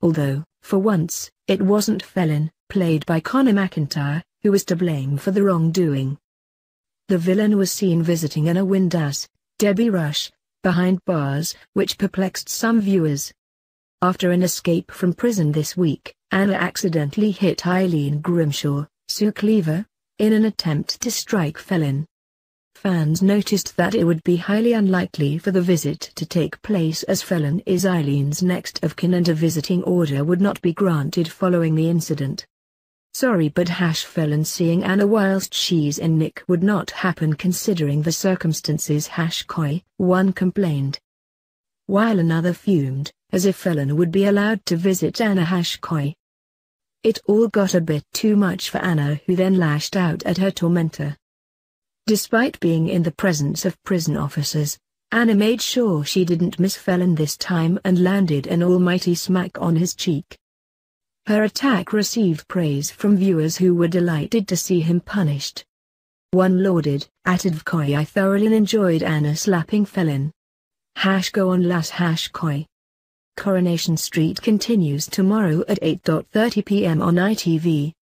although, for once, it wasn't Felon, played by Connor McIntyre, who was to blame for the wrongdoing. The villain was seen visiting Anna Windass, Debbie Rush, behind bars, which perplexed some viewers. After an escape from prison this week, Anna accidentally hit Eileen Grimshaw, Sue Cleaver, in an attempt to strike Felon. Fans noticed that it would be highly unlikely for the visit to take place as Felon is Eileen's next of kin and a visiting order would not be granted following the incident. Sorry but Hash Felon seeing Anna whilst she's in Nick would not happen considering the circumstances Hash Koi, one complained. While another fumed, as if Felon would be allowed to visit Anna Hash Koi. It all got a bit too much for Anna who then lashed out at her tormentor. Despite being in the presence of prison officers, Anna made sure she didn't miss Felon this time and landed an almighty smack on his cheek. Her attack received praise from viewers who were delighted to see him punished. One lauded, Atidvkoi I thoroughly enjoyed Anna slapping Felon. Hash go on las hash koi. Coronation Street continues tomorrow at 8.30 pm on ITV.